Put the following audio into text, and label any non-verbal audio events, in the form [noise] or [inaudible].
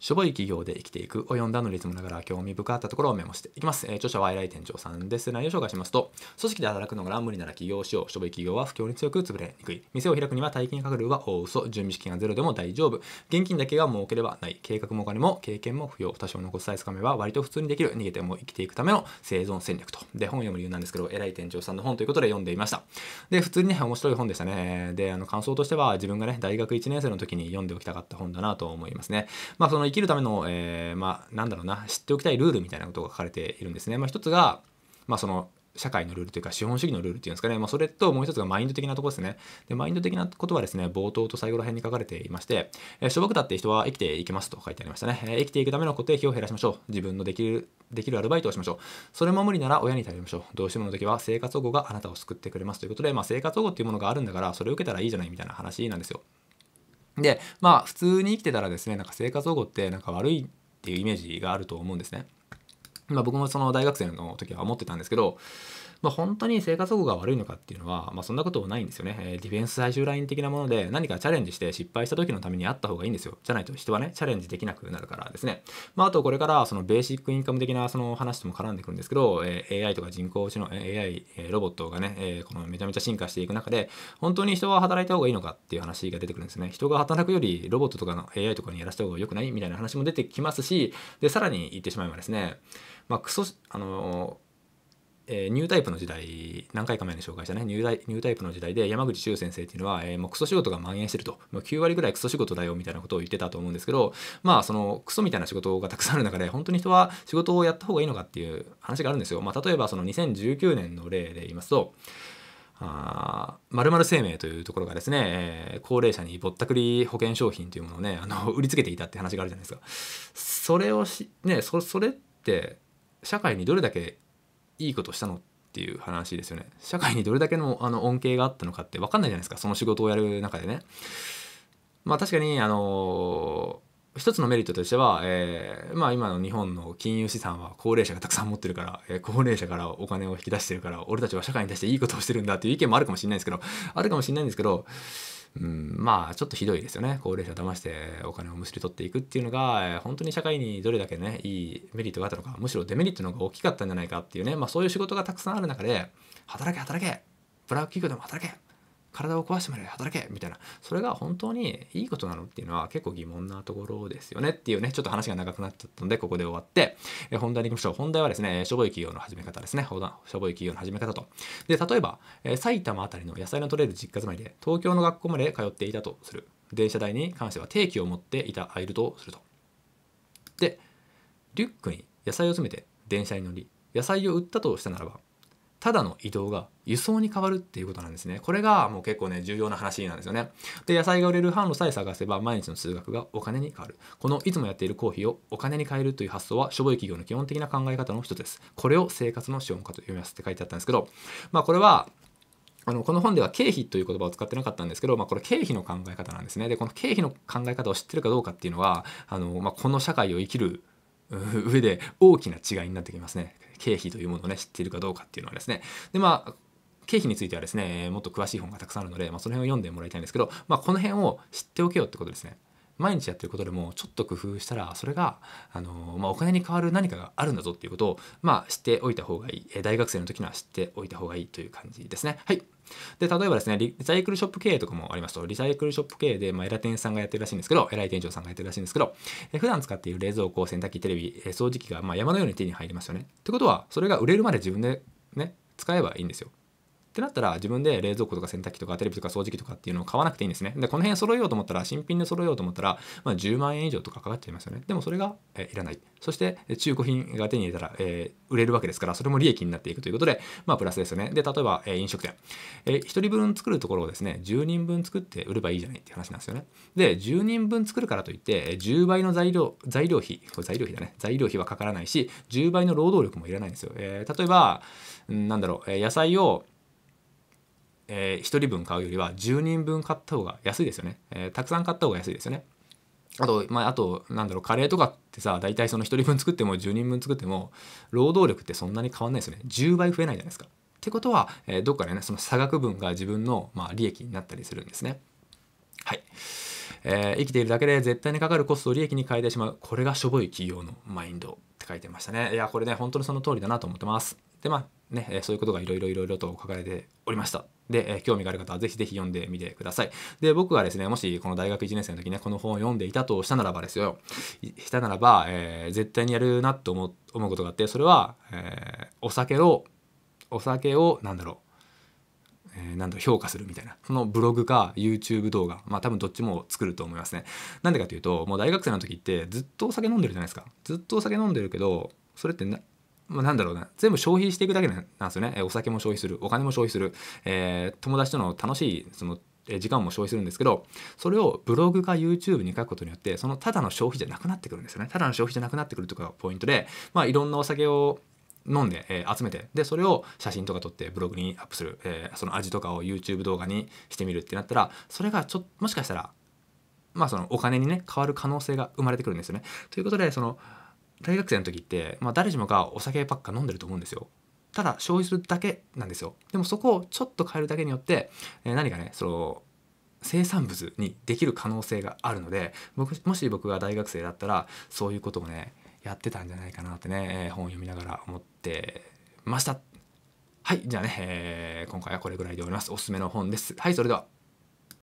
しょぼい企業で生きていくを読んだのリズムながら興味深かったところをメモしていきます。えー、著者は偉い店長さんです。内容紹介しますと、組織で働くのが無理なら起業しよう。しょぼい企業は不況に強く潰れにくい。店を開くには体か価格は大嘘。準備資金がゼロでも大丈夫。現金だけが儲ければない。計画もお金も経験も不要。多少残すツさえつかめば割と普通にできる。逃げても生きていくための生存戦略と。で、本を読む理由なんですけど、偉い店長さんの本ということで読んでいました。で、普通にね、面白い本でしたね。で、あの、感想としては自分がね、大学1年生の時に読んでおきたかった本だなと思いますね。まあ、その生きるための、えー、まあ、なんだろうな、知っておきたいルールみたいなことが書かれているんですね。まあ、一つが、まあ、その、社会のルールというか資本主義のルールっていうんですかね、まあ、それともう一つがマインド的なところですね。で、マインド的なことはですね、冒頭と最後ら辺に書かれていまして、えょぼくだって人は生きていけますと書いてありましたね、えー、生きていくための固定費を減らしましょう。自分のできる、できるアルバイトをしましょう。それも無理なら親に頼りましょう。どうしてもの時は生活保護があなたを救ってくれますということで、まあ、生活保護っていうものがあるんだから、それを受けたらいいじゃないみたいな話なんですよ。でまあ普通に生きてたらですねなんか生活保護ってなんか悪いっていうイメージがあると思うんですね。まあ、僕もその大学生の時は思ってたんですけどまあ、本当に生活保護が悪いのかっていうのは、まあ、そんなことはないんですよね、えー、ディフェンス最終ライン的なもので何かチャレンジして失敗した時のためにあった方がいいんですよじゃないと人はねチャレンジできなくなるからですね、まあ、あとこれからそのベーシックインカム的なその話とも絡んでくるんですけど、えー、AI とか人工知能 AI ロボットがね、えー、このめちゃめちゃ進化していく中で本当に人は働いた方がいいのかっていう話が出てくるんですね人が働くよりロボットとかの AI とかにやらせた方が良くないみたいな話も出てきますしでさらに言ってしまえばですねまあ、クソあのえー、ニュータイプの時代何回か前に紹介したねニュータイニュータイプの時代で山口周先生っていうのは、えー、もうクソ仕事が蔓延してると、もう9割ぐらいクソ仕事だよみたいなことを言ってたと思うんですけどまあそのクソみたいな仕事がたくさんある中で本当に人は仕事をやった方がいいのかっていう話があるんですよ。まあ、例えばその2019年の例で言いますとまるまる生命というところがですね、えー、高齢者にぼったくり保険商品というものをねあの売りつけていたって話があるじゃないですかそれをしねそれって社会にどれだけいいことしたのっていう話ですよね社会にどれだけのあの恩恵があったのかって分かんないじゃないですかその仕事をやる中でねまあ確かにあの一つのメリットとしては、えー、まあ、今の日本の金融資産は高齢者がたくさん持ってるから、えー、高齢者からお金を引き出してるから俺たちは社会に対していいことをしてるんだっていう意見もあるかもしれないんですけどあるかもしれないんですけどうん、まあちょっとひどいですよね高齢者騙してお金をむしり取っていくっていうのが本当に社会にどれだけねいいメリットがあったのかむしろデメリットの方が大きかったんじゃないかっていうね、まあ、そういう仕事がたくさんある中で働け働けブラック企業でも働け体を壊してまで働けみたいなそれが本当にいいことなのっていうのは結構疑問なところですよねっていうねちょっと話が長くなっちゃったのでここで終わって本題に行きましょう本題はですねしょぼい企業の始め方ですねしょぼい企業の始め方とで例えば埼玉あたりの野菜の取れる実家住まいで東京の学校まで通っていたとする電車代に関しては定期を持っていたアイルとするとでリュックに野菜を詰めて電車に乗り野菜を売ったとしたならばただの移動が輸送に変わるっていうことなんですね。これがもう結構ね、重要な話なんですよね。で、野菜が売れる販路さえ探せば毎日の数学がお金に変わる。このいつもやっているコーヒーをお金に変えるという発想は、しょぼい企業の基本的な考え方の一つです。これを生活の資本化と読みますって書いてあったんですけど、まあこれは、あのこの本では経費という言葉を使ってなかったんですけど、まあ、これ経費の考え方なんですね。で、この経費の考え方を知ってるかどうかっていうのは、あのまあ、この社会を生きる [laughs] 上で大きな違いになってきますね。経費というものをね、知っているかどうかっていうのはですね。で、まあ、経費についてはですね、もっと詳しい本がたくさんあるので、まあ、その辺を読んでもらいたいんですけど、まあ、この辺を知っておけよってことですね。毎日やってることでもちょっと工夫したらそれがあの、まあ、お金に代わる何かがあるんだぞっていうことを、まあ、知っておいた方がいい大学生の時には知っておいた方がいいという感じですね。はいで例えばですねリサイクルショップ経営とかもありますとリサイクルショップ経営で、まあ、エラ店さんがやってるらしいんですけど偉い店長さんがやってるらしいんですけど普段使っている冷蔵庫洗濯機テレビ掃除機が、まあ、山のように手に入りますよねってことはそれが売れるまで自分でね使えばいいんですよってなったら自分で冷蔵庫とか洗濯機とかテレビとか掃除機とかっていうのを買わなくていいんですね。で、この辺揃えようと思ったら、新品で揃えようと思ったら、まあ、10万円以上とかかかっちゃいますよね。でもそれが、えいらない。そして、中古品が手に入れたら、えー、売れるわけですから、それも利益になっていくということで、まあ、プラスですよね。で、例えば、え飲食店。え1人分作るところをですね、10人分作って売ればいいじゃないって話なんですよね。で、10人分作るからといって、10倍の材料、材料費、これ材料費だね。材料費はかからないし、10倍の労働力もいらないんですよ。えー、例えば、なんだろう、野菜を、えー、1人分買うよりは10人分買った方が安いですよね、えー、たくさん買った方が安いですよねあと、まあ、あと、なんだろう、カレーとかってさ、大体その1人分作っても10人分作っても、労働力ってそんなに変わんないですよね。10倍増えないじゃないですか。ってことは、えー、どっかでね、その差額分が自分の、まあ、利益になったりするんですね。はい。えー、生きているだけで絶対にかかるコストを利益に変えてしまう。これがしょぼい企業のマインドって書いてましたね。いや、これね、本当にその通りだなと思ってます。でまあね、そういうことがいろいろいろいろと書かれておりました。で、興味がある方はぜひぜひ読んでみてください。で、僕がですね、もしこの大学1年生の時ね、この本を読んでいたとしたならばですよ、したならば、えー、絶対にやるなと思うことがあって、それは、えー、お酒を、お酒を、なんだろう、えー、なんだろう、評価するみたいな。そのブログか YouTube 動画、まあ多分どっちも作ると思いますね。なんでかというと、もう大学生の時ってずっとお酒飲んでるじゃないですか。ずっとお酒飲んでるけど、それってまあ、なんだろうな、全部消費していくだけなんですよね。えお酒も消費する、お金も消費する、えー、友達との楽しい、その、時間も消費するんですけどそれをブログか YouTube に書くことによってそのただの消費じゃなくなってくるんですよねただの消費じゃなくなってくるとかがポイントでまあいろんなお酒を飲んで、えー、集めてでそれを写真とか撮ってブログにアップする、えー、その味とかを YouTube 動画にしてみるってなったらそれがちょもしかしたらまあそのお金にね変わる可能性が生まれてくるんですよねということでその大学生の時って、まあ、誰しもがお酒ばっか飲んでると思うんですよ。ただ消費するだけなんですよ。でもそこをちょっと変えるだけによって、えー、何かねその生産物にできる可能性があるので僕もし僕が大学生だったらそういうことをねやってたんじゃないかなってね、本を読みながら思ってました。はい、じゃあね、えー、今回はこれぐらいで終わります。おすすめの本です。はい、それでは。